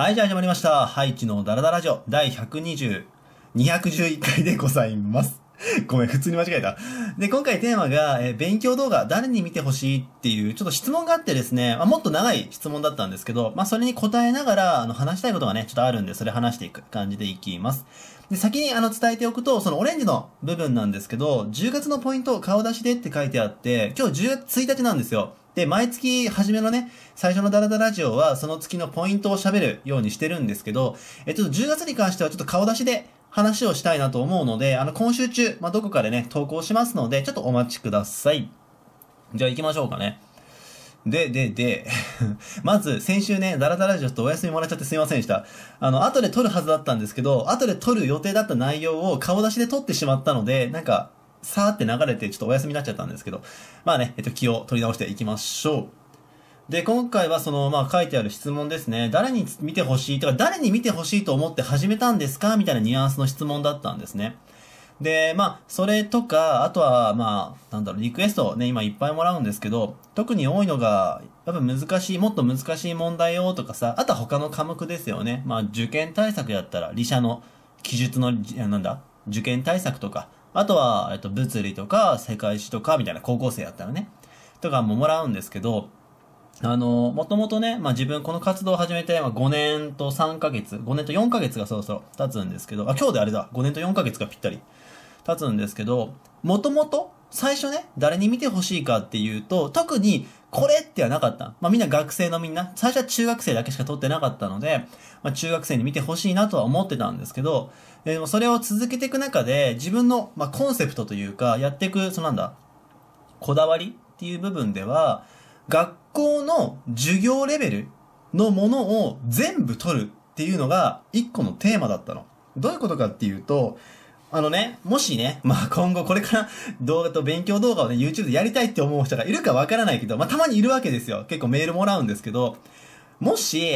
はい、じゃあ始まりました。ハイチのダラダラジオ第120、211回でございます。ごめん、普通に間違えた。で、今回テーマが、え勉強動画、誰に見てほしいっていう、ちょっと質問があってですね、まあ、もっと長い質問だったんですけど、まあ、それに答えながら、あの、話したいことがね、ちょっとあるんで、それ話していく感じでいきます。で、先にあの、伝えておくと、そのオレンジの部分なんですけど、10月のポイントを顔出しでって書いてあって、今日10月1日なんですよ。で、毎月初めのね、最初のダラダラジオはその月のポイントを喋るようにしてるんですけど、え、ちょっと10月に関してはちょっと顔出しで話をしたいなと思うので、あの、今週中、まあ、どこかでね、投稿しますので、ちょっとお待ちください。じゃあ行きましょうかね。で、で、で、まず、先週ね、ダラダラジオとお休みもらっちゃってすいませんでした。あの、後で撮るはずだったんですけど、後で撮る予定だった内容を顔出しで撮ってしまったので、なんか、さーって流れてちょっとお休みになっちゃったんですけど、まあね、えっと、気を取り直していきましょう。で、今回はその、まあ書いてある質問ですね。誰に見てほしいとか、誰に見てほしいと思って始めたんですかみたいなニュアンスの質問だったんですね。で、まあ、それとか、あとは、まあ、なんだろう、リクエストをね、今いっぱいもらうんですけど、特に多いのが、やっぱ難しい、もっと難しい問題をとかさ、あとは他の科目ですよね。まあ、受験対策やったら、理社の記述の、なんだ、受験対策とか、あとは、えっと、物理とか世界史とかみたいな高校生やったらね、とかももらうんですけど、あの、もともとね、まあ、自分この活動を始めて、まあ、5年と3ヶ月、5年と4ヶ月がそろそろ経つんですけど、あ、今日であれだ、5年と4ヶ月がぴったり経つんですけど、もともと最初ね、誰に見てほしいかっていうと、特にこれってはなかった。まあみんな学生のみんな、最初は中学生だけしか撮ってなかったので、まあ中学生に見てほしいなとは思ってたんですけど、えもそれを続けていく中で、自分の、まあ、コンセプトというか、やっていく、そのなんだ、こだわりっていう部分では、学校の授業レベルのものを全部撮るっていうのが一個のテーマだったの。どういうことかっていうと、あのね、もしね、まあ今後これから動画と勉強動画をね、YouTube でやりたいって思う人がいるかわからないけど、まあたまにいるわけですよ。結構メールもらうんですけど、もし、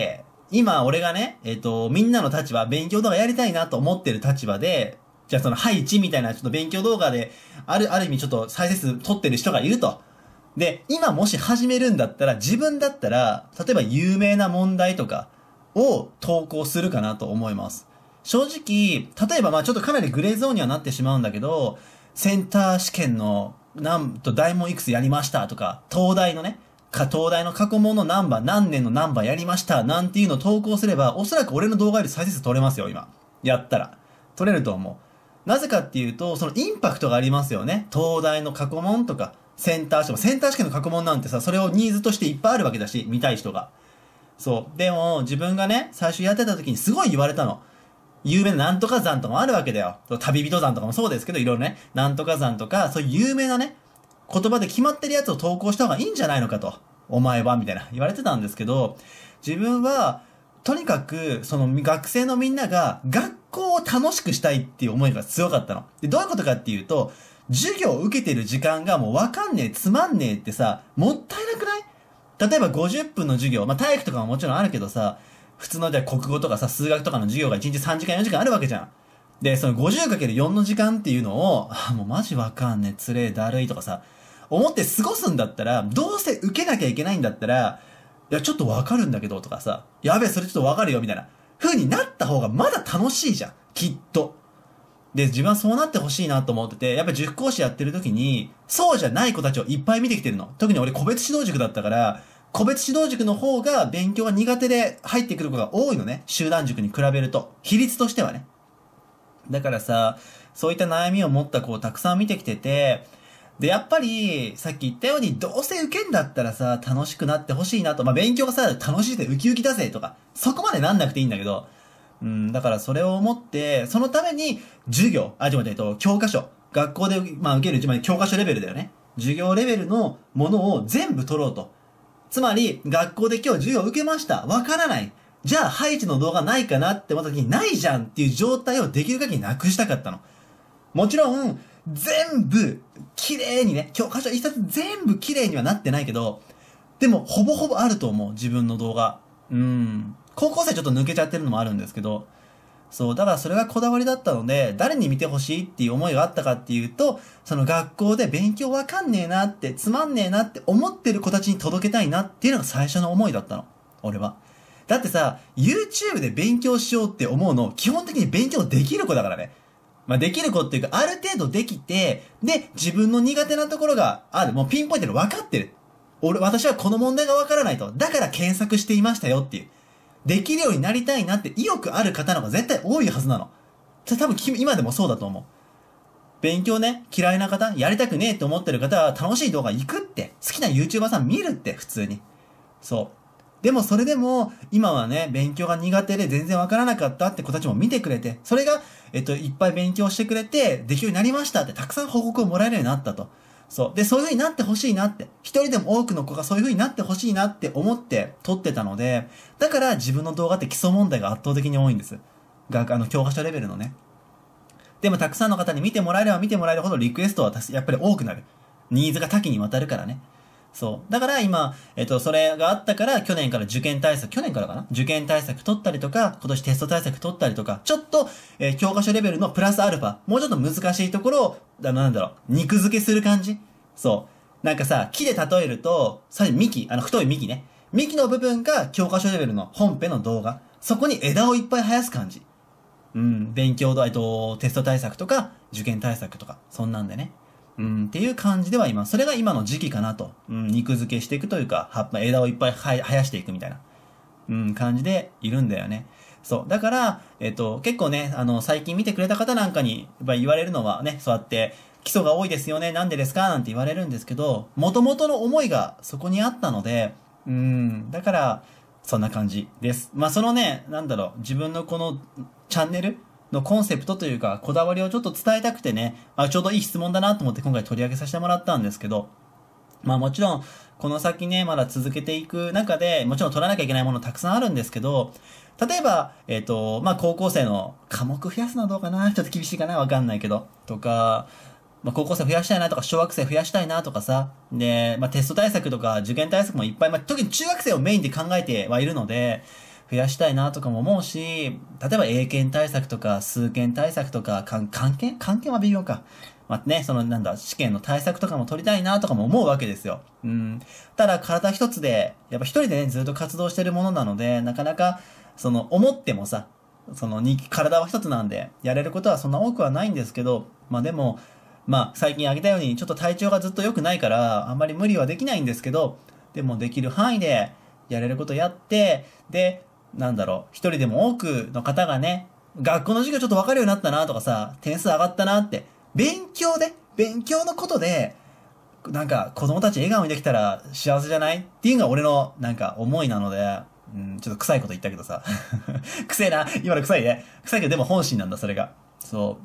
今俺がね、えっ、ー、と、みんなの立場、勉強動画やりたいなと思ってる立場で、じゃあその配置みたいなちょっと勉強動画で、ある、ある意味ちょっと再生数取ってる人がいると。で、今もし始めるんだったら、自分だったら、例えば有名な問題とかを投稿するかなと思います。正直、例えばまあちょっとかなりグレーゾーンにはなってしまうんだけど、センター試験の、なんと大問いくつやりましたとか、東大のね、か、東大の過去問のナンバー、何年のナンバーやりました、なんていうのを投稿すれば、おそらく俺の動画より再生数取れますよ、今。やったら。取れると思う。なぜかっていうと、そのインパクトがありますよね。東大の過去問とか、センター試験、センター試験の過去問なんてさ、それをニーズとしていっぱいあるわけだし、見たい人が。そう。でも、自分がね、最初やってた時にすごい言われたの。有名ななんとか山とかもあるわけだよ。旅人山とかもそうですけど、いろいろね、なんとか山とか、そういう有名なね、言葉で決まってるやつを投稿した方がいいんじゃないのかと。お前は、みたいな言われてたんですけど、自分は、とにかく、その学生のみんなが学校を楽しくしたいっていう思いが強かったの。で、どういうことかっていうと、授業を受けてる時間がもうわかんねえ、つまんねえってさ、もったいなくない例えば50分の授業、まあ体育とかももちろんあるけどさ、普通のじゃ国語とかさ、数学とかの授業が1日3時間4時間あるわけじゃん。で、その 50×4 の時間っていうのを、あ、もうマジわかんねえ、つれえ、だるいとかさ、思って過ごすんだったら、どうせ受けなきゃいけないんだったら、いや、ちょっとわかるんだけどとかさ、やべえ、それちょっとわかるよ、みたいな、風になった方がまだ楽しいじゃん。きっと。で、自分はそうなってほしいなと思ってて、やっぱ塾講師やってる時に、そうじゃない子たちをいっぱい見てきてるの。特に俺個別指導塾だったから、個別指導塾の方が勉強が苦手で入ってくる子が多いのね。集団塾に比べると。比率としてはね。だからさ、そういった悩みを持った子をたくさん見てきてて、で、やっぱり、さっき言ったように、どうせ受けんだったらさ、楽しくなってほしいなと。まあ、勉強がさ、楽しいでウキウキだぜとか、そこまでなんなくていいんだけど、うん、だからそれを思って、そのために、授業、あ、ちょっと待って、えっと、教科書。学校で、まあ、受ける、まあ、教科書レベルだよね。授業レベルのものを全部取ろうと。つまり、学校で今日授業を受けました。わからない。じゃあ、ハイチの動画ないかなって思った時に、ないじゃんっていう状態をできる限りなくしたかったの。もちろん、全部、綺麗にね、教科書一冊全部綺麗にはなってないけど、でも、ほぼほぼあると思う、自分の動画。うん。高校生ちょっと抜けちゃってるのもあるんですけど、そう、だからそれがこだわりだったので、誰に見てほしいっていう思いがあったかっていうと、その学校で勉強わかんねえなって、つまんねえなって思ってる子たちに届けたいなっていうのが最初の思いだったの。俺は。だってさ、YouTube で勉強しようって思うの、基本的に勉強できる子だからね。まあ、できる子っていうか、ある程度できて、で、自分の苦手なところがある。もうピンポイントで分かってる。俺、私はこの問題が分からないと。だから検索していましたよっていう。できるようになりたいなって意欲ある方の方が絶対多いはずなの。じゃ多分今でもそうだと思う。勉強ね、嫌いな方、やりたくねえって思ってる方は楽しい動画行くって、好きな YouTuber さん見るって、普通に。そう。でもそれでも、今はね、勉強が苦手で全然わからなかったって子たちも見てくれて、それが、えっと、いっぱい勉強してくれて、できるようになりましたって、たくさん報告をもらえるようになったと。そう。で、そういう風になってほしいなって、一人でも多くの子がそういう風になってほしいなって思って撮ってたので、だから自分の動画って基礎問題が圧倒的に多いんです。学、あの、教科書レベルのね。でもたくさんの方に見てもらえれば見てもらえるほどリクエストはやっぱり多くなる。ニーズが多岐にわたるからね。そう。だから今、えっと、それがあったから、去年から受験対策、去年からかな受験対策取ったりとか、今年テスト対策取ったりとか、ちょっと、えー、教科書レベルのプラスアルファ、もうちょっと難しいところを、だなんだろう、肉付けする感じそう。なんかさ、木で例えると、さっき幹、あの、太い幹ね。幹の部分が教科書レベルの本編の動画。そこに枝をいっぱい生やす感じ。うん、勉強と、えっと、テスト対策とか、受験対策とか、そんなんでね。うん、っていう感じでは今、それが今の時期かなと。うん、肉付けしていくというか、葉っぱ、枝をいっぱい生やしていくみたいな、うん、感じでいるんだよね。そう。だから、えっと、結構ね、あの、最近見てくれた方なんかに、やっぱり言われるのはね、そうやって、基礎が多いですよね、なんでですかなんて言われるんですけど、元々の思いがそこにあったので、うん、だから、そんな感じです。まあ、そのね、なんだろう、自分のこのチャンネルのコンセプトというか、こだわりをちょっと伝えたくてね、あちょうどいい質問だなと思って今回取り上げさせてもらったんですけど、まあもちろん、この先ね、まだ続けていく中で、もちろん取らなきゃいけないものたくさんあるんですけど、例えば、えっ、ー、と、まあ高校生の科目増やすのはどうかなちょっと厳しいかなわかんないけど。とか、まあ、高校生増やしたいなとか、小学生増やしたいなとかさ、で、まあ、テスト対策とか、受験対策もいっぱい、まあ、特に中学生をメインで考えてはいるので、増やしたいなとかも思うし、例えば英検対策とか、数検対策とか、関係関係は微妙か。まあ、ね、そのなんだ、試験の対策とかも取りたいなとかも思うわけですよ。うん。ただ体一つで、やっぱ一人でね、ずっと活動してるものなので、なかなか、その思ってもさ、そのに、体は一つなんで、やれることはそんな多くはないんですけど、まあでも、まあ最近あげたようにちょっと体調がずっと良くないから、あんまり無理はできないんですけど、でもできる範囲でやれることやって、で、なんだろう、一人でも多くの方がね、学校の授業ちょっとわかるようになったなとかさ、点数上がったなって、勉強で、勉強のことで、なんか子供たち笑顔にできたら幸せじゃないっていうのが俺のなんか思いなので、うん、ちょっと臭いこと言ったけどさ。臭いな。今の臭いね。臭いけどでも本心なんだ、それが。そ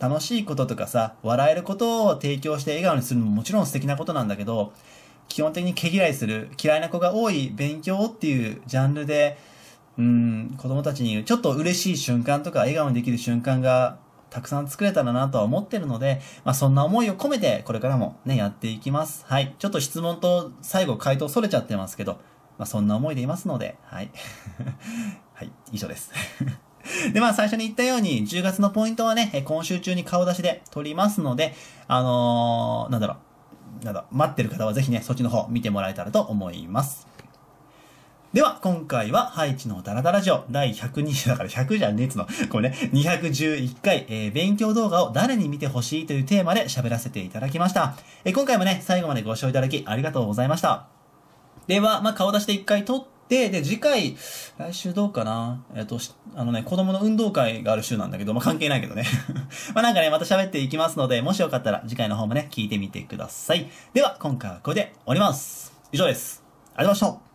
う。楽しいこととかさ、笑えることを提供して笑顔にするのももちろん素敵なことなんだけど、基本的に毛嫌いする、嫌いな子が多い勉強っていうジャンルで、うん、子供たちにちょっと嬉しい瞬間とか笑顔にできる瞬間がたくさん作れたらなとは思ってるので、まあそんな思いを込めてこれからもね、やっていきます。はい。ちょっと質問と最後回答それちゃってますけど、まあそんな思いでいますので、はい。はい、以上です。で、まあ最初に言ったように、10月のポイントはね、今週中に顔出しで撮りますので、あのー、なんだろう、なんだ、待ってる方はぜひね、そっちの方見てもらえたらと思います。では、今回は、ハイチのダラダラジオ第120だから100じゃねえつの、これね、211回、えー、勉強動画を誰に見てほしいというテーマで喋らせていただきました。えー、今回もね、最後までご視聴いただきありがとうございました。では、まあ、顔出して一回撮って、で、次回、来週どうかなえっ、ー、と、あのね、子供の運動会がある週なんだけど、まあ、関係ないけどね。まあ、なんかね、また喋っていきますので、もしよかったら次回の方もね、聞いてみてください。では、今回はこれで終わります。以上です。ありがとうございました。